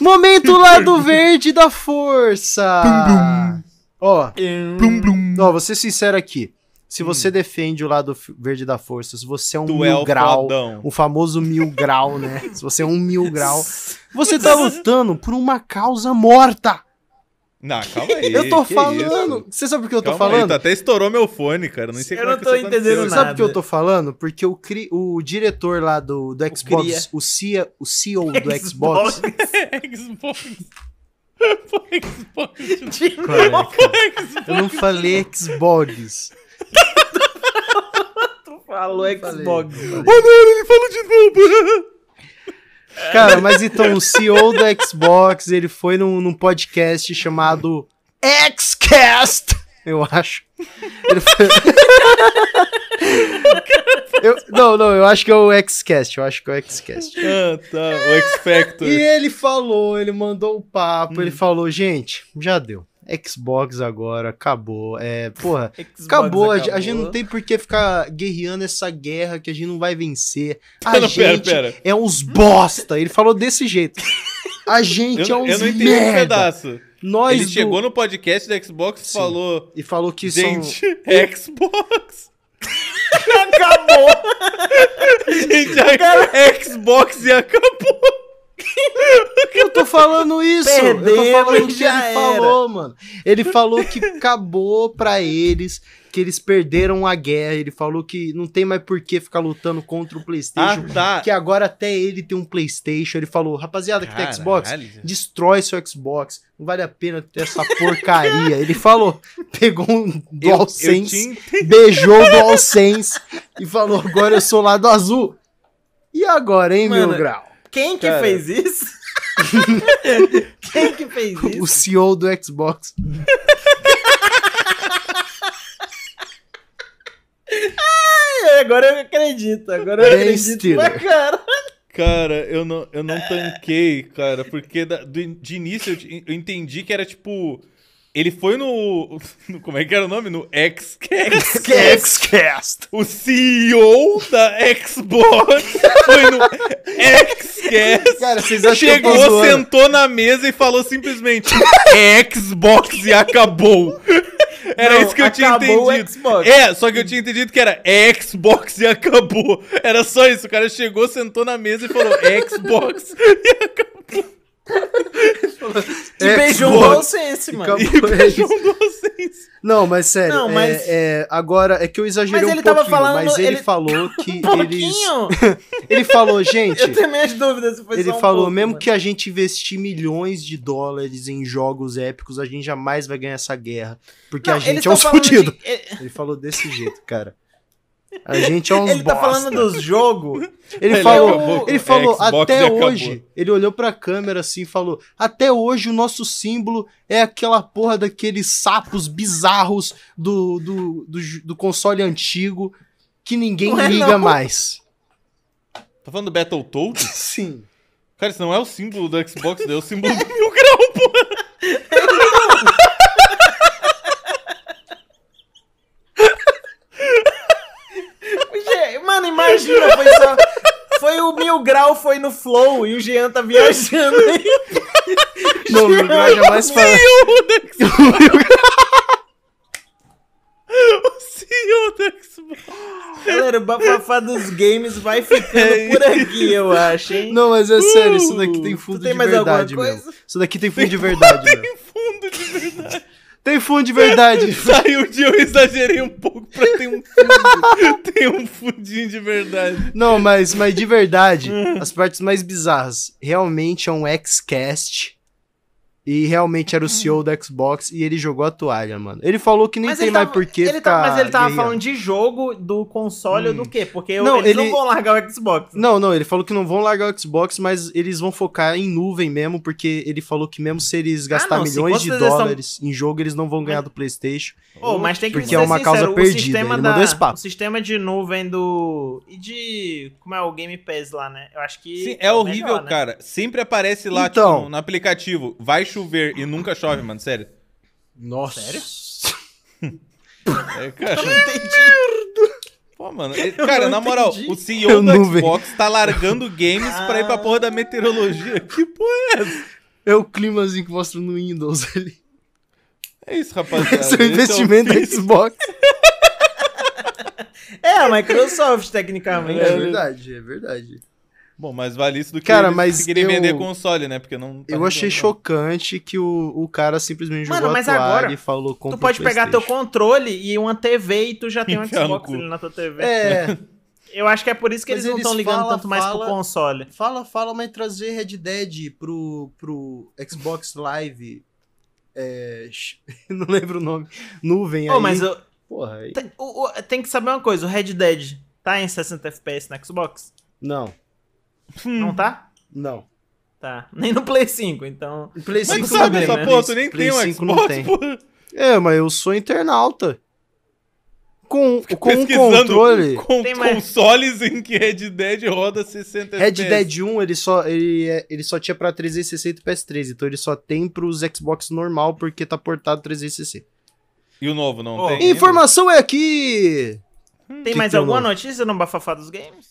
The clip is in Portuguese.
Momento lado verde da força! Ó, oh, ó, vou ser sincero aqui. Se você hum. defende o lado verde da força, se você é um tu mil é o grau, o famoso mil grau, né? Se você é um mil grau, você tá lutando por uma causa morta. Não, calma aí. eu tô falando. Isso? Você sabe o que eu tô calma falando? Aí, tá até estourou meu fone, cara. Não sei eu como é não tô é entendendo nada. Você Sabe o que eu tô falando? Porque o, cri... o diretor lá do, do Xbox, o, CIA, o CEO do Xbox. Xbox. Foi Xbox. De Eu não falei Xbox. tu falou Xbox. Falei, Oh, não, ele falou de novo. Cara, mas então, o CEO da Xbox, ele foi num, num podcast chamado Xcast, eu acho. Ele foi... eu, não, não, eu acho que é o Xcast, eu acho que é o Xcast. Ah, tá, o X Factor. E ele falou, ele mandou o um papo, hum. ele falou, gente, já deu. Xbox agora, acabou. É, porra, acabou. acabou. A gente não tem por que ficar guerreando essa guerra que a gente não vai vencer. A não, gente pera, pera. é uns bosta. Ele falou desse jeito. A gente eu, é uns Eu não entendi merda. pedaço. Nós Ele do... chegou no podcast da Xbox e falou... E falou que gente, são... É Xbox... acabou! gente, a é cara... Xbox e acabou! Eu tô falando isso. Perdeu, eu tô falando o que ele era. falou, mano. Ele falou que acabou pra eles, que eles perderam a guerra. Ele falou que não tem mais por que ficar lutando contra o PlayStation. Ah, tá. Que agora até ele tem um PlayStation. Ele falou, rapaziada que Caralho. tem Xbox, destrói seu Xbox. Não vale a pena ter essa porcaria. ele falou, pegou um DualSense, eu, eu beijou o DualSense e falou, agora eu sou lado azul. E agora, hein, mano, meu grau? Quem que Cara. fez isso? Quem que fez isso? O CEO do Xbox. Ai, agora eu acredito, agora eu acredito cara. Cara, eu não, eu não tanquei, cara, porque da, do, de início eu, eu entendi que era tipo ele foi no, no, Como é que era o nome? No Xcast. Xcast. O CEO da Xbox foi no Xcast. Cara, vocês acham Chegou, que eu tô sentou na mesa e falou simplesmente Xbox e acabou. Era Não, isso que eu tinha entendido. É, só que eu tinha entendido que era Xbox e acabou. Era só isso. O cara chegou, sentou na mesa e falou Xbox e acabou e é, beijou o mano. E beijão o Não, mas sério. Não, é, mas... É, é, agora, é que eu exagerei mas ele um pouquinho, tava falando, mas ele, ele... falou que um eles... ele falou, gente... Eu tenho minhas dúvidas se foi Ele falou, pouco, mesmo mano. que a gente investir milhões de dólares em jogos épicos, a gente jamais vai ganhar essa guerra, porque não, a gente tá é um fodido. De... Ele falou desse jeito, cara. A gente é uns Ele bosta. tá falando dos jogos. Ele, ele falou, ele falou até hoje, acabou. ele olhou pra câmera assim e falou: até hoje o nosso símbolo é aquela porra daqueles sapos bizarros do, do, do, do console antigo que ninguém não é liga mais. Tá falando do Battletoads? Sim. Cara, isso não é o símbolo do Xbox, né? é o símbolo do Mil Grau, porra. foi só. Foi o Mil Grau, foi no Flow e o Jean tá viajando aí. Não, o Mil Grau jamais é fala. O senhor Grau. O Xbox. Galera, o bafafá dos games vai ficando é por aqui, eu acho, hein? Não, mas é sério, isso uh! daqui tem fundo tem de verdade mesmo. Isso daqui tem fundo de verdade mesmo. Tem fundo de verdade. Tem fundo de verdade. Saiu de eu exagerei um pouco tem um fundo. tem um fundinho de verdade. Não, mas, mas de verdade, as partes mais bizarras. Realmente é um X-Cast e realmente era o uhum. CEO da Xbox e ele jogou a toalha, mano. Ele falou que nem mas tem mais porquê. Ele tá- ficar... Tá, mas ele tava falando de jogo, do console hum. ou do hum. quê? Porque não, eles ele... não vão largar o Xbox. Né? Não, não, ele falou que não vão largar o Xbox, mas eles vão focar em nuvem mesmo, porque ele falou que mesmo se eles ah, gastar ah, milhões de dólares são... em jogo, eles não vão ganhar do PlayStation. Oh, mas tem que porque é uma sincero, causa perdida. Ele da... O sistema de nuvem do. E de. Como é o Game Pass lá, né? Eu acho que. Sim, é, é horrível, melhor, né? cara. Sempre aparece lá, então, tipo, no aplicativo. Vai chutar chover e nunca chove, mano, sério. Nossa. Sério? é, cara. Eu não entendi. Pô, mano. Ele, cara, na moral, entendi. o CEO do da Xbox vi. tá largando games ah. pra ir pra ah. porra da meteorologia. Que porra é essa? É o climazinho que mostra no Windows ali. É isso, rapaziada. Esse é o é investimento da Xbox. é, a Microsoft, tecnicamente. É verdade, é verdade. Bom, mas vale isso do que cara, mas eu... vender console, né? Porque não. Tá eu achei chocante que o, o cara simplesmente Mano, jogou mas a toalha agora, e falou Tu pode pegar teu controle e uma TV e tu já tem um Xbox na tua TV. É. Eu acho que é por isso que mas eles, não estão ligando fala, tanto mais fala, pro console. Fala, fala, mas trazer Red Dead pro, pro Xbox Live. É... não lembro o nome. Nuvem oh, aí. Mas eu... Porra, aí... Tem, o, o, tem que saber uma coisa: o Red Dead tá em 60 FPS no Xbox? Não. Hum. Não tá? Não. Tá. Nem no Play 5, então. Play 5 mas sabe essa né? porra, tu nem Play tem um Xbox, tem. É, mas eu sou internauta. Com, com um controle. Com tem consoles mais... em que Red Dead roda 60 FPS. Red Dead 1 ele só, ele, é, ele só tinha pra 360 PS3, então ele só tem pros Xbox normal porque tá portado 360. E o novo não oh, tem? Informação é aqui! tem que mais que alguma novo? notícia no Bafafá dos Games?